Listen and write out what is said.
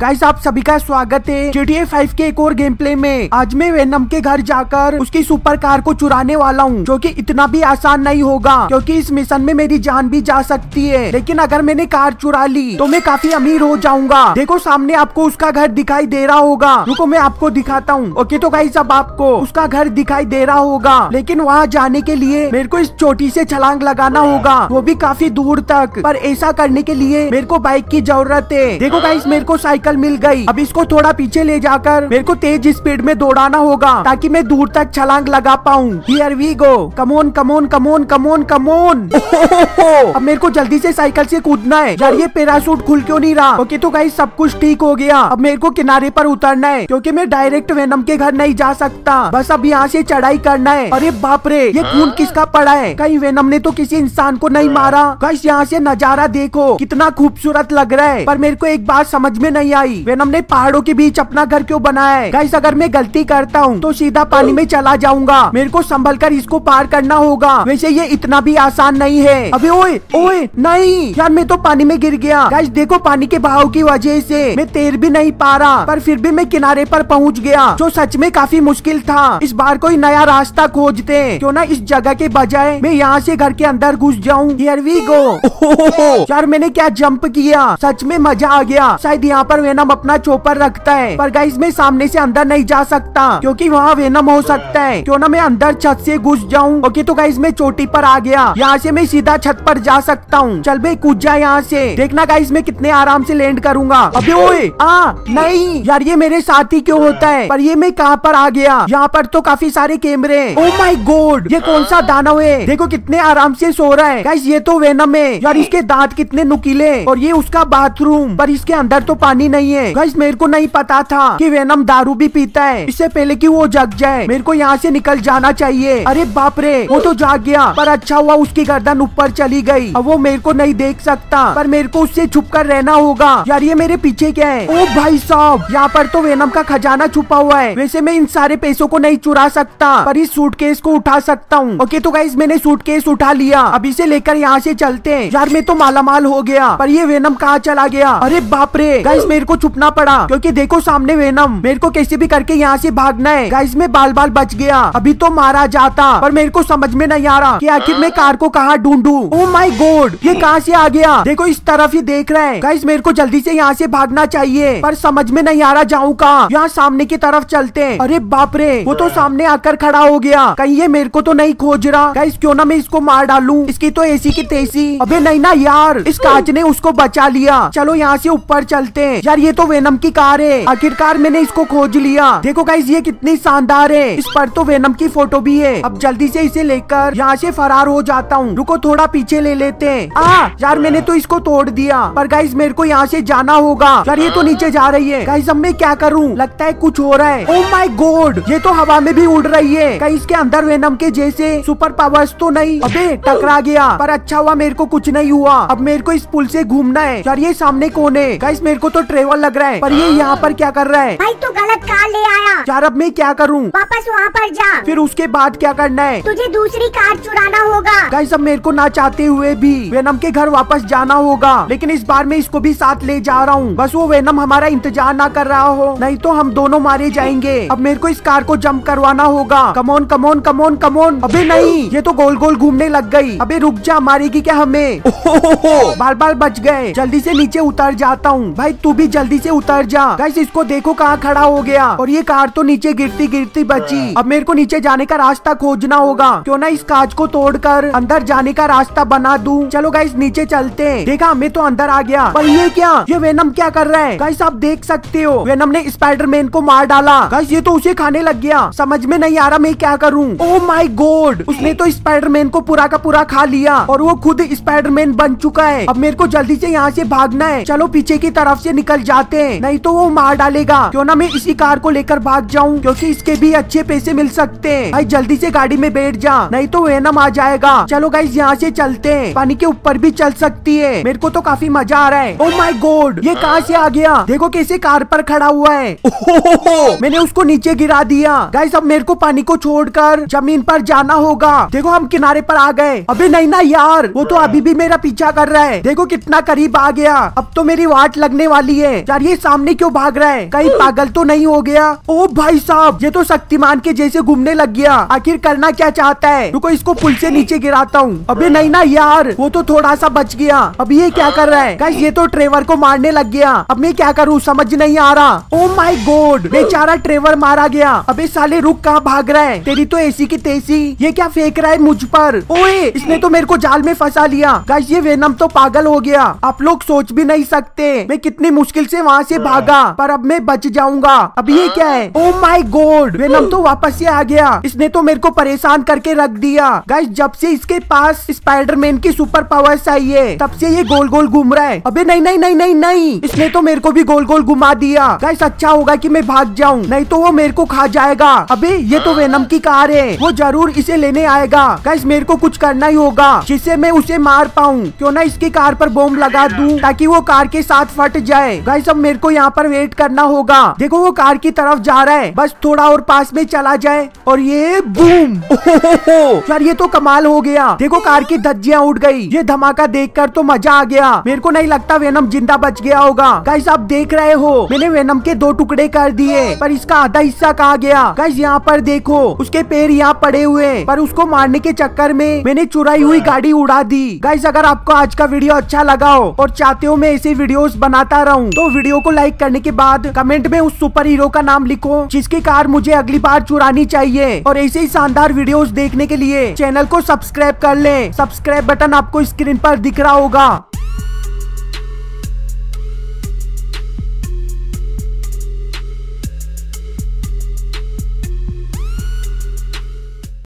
Guys आप सभी का स्वागत है GTA 5 के एक और गेम प्ले में आज मैं वेनम के घर जाकर उसकी सुपर कार को चुराने वाला हूँ जो कि इतना भी आसान नहीं होगा क्योंकि इस मिशन में मेरी जान भी जा सकती है लेकिन अगर मैंने कार चुरा ली तो मैं काफी अमीर हो जाऊंगा देखो सामने आपको उसका घर दिखाई दे रहा होगा रुको मैं आपको दिखाता हूँ ओके तो गाइस अब आपको उसका घर दिखाई दे रहा होगा लेकिन वहाँ जाने के लिए मेरे को इस चोटी ऐसी छलांग लगाना होगा वो भी काफी दूर तक पर ऐसा करने के लिए मेरे को बाइक की जरूरत है देखो गाइस मेरे को साइकिल साइकिल मिल गई अब इसको थोड़ा पीछे ले जाकर मेरे को तेज स्पीड में दौड़ाना होगा ताकि मैं दूर तक छलांग लगा पाऊँ here we go come on come on come on come on come on अब मेरे को जल्दी ऐसी साइकिल ऐसी कूदना है यार ये पेरासूट खुल क्यों नहीं रहा ओके तो गाई सब कुछ ठीक हो गया अब मेरे को किनारे पर उतरना है क्योंकि मैं डायरेक्ट वेनम के घर नहीं जा सकता बस अब यहाँ से चढ़ाई करना है अरे बाप रे ये खून हाँ। किसका पड़ा है कहीं वेनम ने तो किसी इंसान को नहीं हाँ। मारा गाइस यहाँ से नजारा देखो कितना खूबसूरत लग रहा है पर मेरे को एक बात समझ में नहीं आ आई वेनम ने पहाड़ों के बीच अपना घर क्यों बनाया है गाइस अगर मैं गलती करता हूँ तो सीधा पानी में चला जाऊंगा मेरे को संभल कर इसको पार करना होगा वैसे ये इतना भी आसान नहीं है अभी ओए ओए नहीं यार मैं तो पानी में गिर गया गाइस देखो पानी के बहाव की वजह से मैं तैर भी नहीं पा रहा पर फिर भी मैं किनारे पर पहुँच गया जो सच में काफी मुश्किल था इस बार कोई नया रास्ता खोजते क्यों ना इस जगह के बजाय मैं यहाँ से घर के अंदर घुस जाऊँ हियर वी गो यार मैंने क्या जंप किया सच में मजा आ गया शायद यहाँ पर वेनम अपना चोपर रखता है पर गाइस मैं सामने से अंदर नहीं जा सकता क्योंकि वहाँ वेनम हो सकता है क्यों ना मैं अंदर छत से घुस जाऊँ ओके तो गाइस मैं चोटी पर आ गया यहाँ से मैं सीधा छत पर जा सकता हूँ चल भाई कूद जा यहाँ से देखना गाइस मैं कितने आराम से लैंड करूंगा अभी ओए आ हाँ, नहीं यार ये मेरे साथ ही क्यों होता है पर ये मैं कहाँ पर आ गया यहाँ पर तो काफी सारे कैमरे ओ माई गोड ये कौन सा दानव है देखो कितने आराम से सो रहा है गाइस ये तो वेनम है यार इसके दांत कितने नुकीले और ये उसका बाथरूम पर इसके अंदर तो पानी नहीं है गाइस मेरे को नहीं पता था कि वेनम दारू भी पीता है इससे पहले कि वो जग जाए मेरे को यहाँ से निकल जाना चाहिए अरे बाप रे वो तो जाग गया पर अच्छा हुआ उसकी गर्दन ऊपर चली गई अब वो मेरे को नहीं देख सकता पर मेरे को उससे छुप कर रहना होगा यार ये मेरे पीछे क्या है ओ भाई साहब यहाँ पर तो वेनम का खजाना छुपा हुआ है वैसे मैं इन सारे पैसों को नहीं चुरा सकता पर इस केस को उठा सकता हूँ ओके तो गाइस मैंने केस उठा लिया अब इसे लेकर यहाँ से चलते हैं यार मैं तो मालामाल हो गया पर ये वेनम कहाँ चला गया अरे बाप रे गाइस मेरे मेरे को छुपना पड़ा क्योंकि देखो सामने वेनम मेरे को कैसे भी करके यहाँ से भागना है गाइस में बाल बाल बच गया अभी तो मारा जाता पर मेरे को समझ में नहीं आ रहा कि आखिर मैं कार को कहाँ ढूंढू ओ माई गोड ये कहाँ से आ गया देखो इस तरफ ही देख रहे हैं गाइस मेरे को जल्दी से यहाँ से भागना चाहिए पर समझ में नहीं आ रहा जाऊँ कहाँ यहाँ सामने की तरफ चलते हैं अरे बाप रे वो तो सामने आकर खड़ा हो गया कहीं ये मेरे को तो नहीं खोज रहा गाइस क्यों ना मैं इसको मार डालू इसकी तो एसी की तेजी अबे नहीं ना यार इस कांच ने उसको बचा लिया चलो यहाँ से ऊपर चलते हैं यार ये तो वेनम की कार है आखिरकार मैंने इसको खोज लिया देखो गाइज ये कितनी शानदार है इस पर तो वेनम की फोटो भी है अब जल्दी से इसे लेकर यहाँ से फरार हो जाता हूँ रुको थोड़ा पीछे ले लेते हैं आ यार मैंने तो इसको तोड़ दिया पर गाइज मेरे को यहाँ से जाना होगा यार ये तो नीचे जा रही है गाइज अब मैं क्या करूँ लगता है कुछ हो रहा है ओ माई गोड ये तो हवा में भी उड़ रही है कहीं इसके अंदर वेनम के जैसे सुपर पावर्स तो नहीं अबे टकरा गया पर अच्छा हुआ मेरे को कुछ नहीं हुआ अब मेरे को इस पुल से घूमना है यार ये सामने कौन है गाइस मेरे को तो ट्रेन बेवल लग रहे हैं पर ये यहाँ पर क्या कर रहा है भाई तू गलत कार ले आया यार अब मैं क्या करूँ वापस वहाँ पर जा फिर उसके बाद क्या करना है तुझे दूसरी कार चुराना होगा भाई सब मेरे को ना चाहते हुए भी वेनम के घर वापस जाना होगा लेकिन इस बार मैं इसको भी साथ ले जा रहा हूँ बस वो वेनम हमारा इंतजार ना कर रहा हो नहीं तो हम दोनों मारे जाएंगे अब मेरे को इस कार को जम्प करवाना होगा कमोन कमोन कमोन कमोन अभी नहीं ये तो गोल गोल घूमने लग गई अभी रुक जा मारेगी क्या हमें बाल बाल बच गए जल्दी से नीचे उतर जाता हूँ भाई तू भी जल्दी से उतर जा गाइस इसको देखो कहाँ खड़ा हो गया और ये कार तो नीचे गिरती गिरती बची अब मेरे को नीचे जाने का रास्ता खोजना होगा क्यों ना इस कांच को तोड़कर अंदर जाने का रास्ता बना दूं चलो गाइस नीचे चलते हैं देखा मैं तो अंदर आ गया पर ये क्या ये वेनम क्या कर रहा है गाइस आप देख सकते हो वेनम ने स्पाइडरमैन को मार डाला गाइस ये तो उसे खाने लग गया समझ में नहीं आ रहा मैं क्या करूँ ओ माई गोड उसने तो स्पाइडरमैन को पूरा का पूरा खा लिया और वो खुद स्पाइडरमैन बन चुका है अब मेरे को जल्दी से यहाँ से भागना है चलो पीछे की तरफ से निकल निकल जाते हैं नहीं तो वो मार डालेगा क्यों ना मैं इसी कार को लेकर भाग जाऊँ क्योंकि इसके भी अच्छे पैसे मिल सकते हैं भाई जल्दी से गाड़ी में बैठ जा नहीं तो वेनम आ जाएगा चलो गाइज यहाँ से चलते हैं पानी के ऊपर भी चल सकती है मेरे को तो काफी मजा आ रहा है ओ माई गोड ये कहाँ से आ गया देखो कैसे कार पर खड़ा हुआ है मैंने उसको नीचे गिरा दिया गाइस अब मेरे को पानी को छोड़कर जमीन पर जाना होगा देखो हम किनारे पर आ गए अबे नहीं ना यार वो तो अभी भी मेरा पीछा कर रहा है देखो कितना करीब आ गया अब तो मेरी वाट लगने वाली है है यार ये सामने क्यों भाग रहा है कहीं पागल तो नहीं हो गया ओ भाई साहब ये तो शक्तिमान के जैसे घूमने लग गया आखिर करना क्या चाहता है रुको इसको पुल से नीचे गिराता हूँ अबे नहीं ना यार वो तो थोड़ा सा बच गया अब ये क्या कर रहा है ये तो ट्रेवर को मारने लग गया अब मैं क्या करूँ समझ नहीं आ रहा ओ माई गोड बेचारा ट्रेवर मारा गया अबे साले रुक कहाँ भाग रहा है तेरी तो ऐसी की तेजी ये क्या फेंक रहा है मुझ पर ओए इसने तो मेरे को जाल में फंसा लिया ये वेनम तो पागल हो गया आप लोग सोच भी नहीं सकते मैं कितनी मुश्किल मुश्किल से वहाँ से भागा पर अब मैं बच जाऊंगा अब ये क्या है ओ माई गोड वेनम तो वापस ऐसी आ गया इसने तो मेरे को परेशान करके रख दिया गाइस जब से इसके पास स्पाइडरमैन की सुपर पावर्स आई है तब से ये गोल गोल घूम रहा है अबे नहीं नहीं नहीं नहीं नहीं इसने तो मेरे को भी गोल गोल घुमा दिया गाइस अच्छा होगा कि मैं भाग जाऊँ नहीं तो वो मेरे को खा जाएगा अबे ये तो वेनम की कार है वो जरूर इसे लेने आएगा गाइस मेरे को कुछ करना ही होगा जिससे मैं उसे मार पाऊँ क्यों ना इसकी कार पर बॉम्ब लगा दूं ताकि वो कार के साथ फट जाए गाइस अब मेरे को यहाँ पर वेट करना होगा देखो वो कार की तरफ जा रहा है बस थोड़ा और पास में चला जाए और ये बूम यार ये तो कमाल हो गया देखो कार की धज्जिया उठ गई ये धमाका कर तो मजा आ गया मेरे को नहीं लगता वेनम जिंदा बच गया होगा गाइस आप देख रहे हो मैंने वेनम के दो टुकड़े कर दिए पर इसका आधा हिस्सा कहा गया गाइस यहाँ पर देखो उसके पैर यहाँ पड़े हुए पर उसको मारने के चक्कर में मैंने चुराई हुई गाड़ी उड़ा दी गाइस अगर आपको आज का वीडियो अच्छा लगा हो और चाहते हो मैं ऐसी वीडियोस बनाता रहूँ तो वीडियो को लाइक करने के बाद कमेंट में उस सुपर हीरो का नाम लिखो जिसकी कार मुझे अगली बार चुरानी चाहिए और ऐसे ही शानदार वीडियो देखने के लिए चैनल को सब्सक्राइब कर ले सब्सक्राइब बटन आपको स्क्रीन पर दिख रहा होगा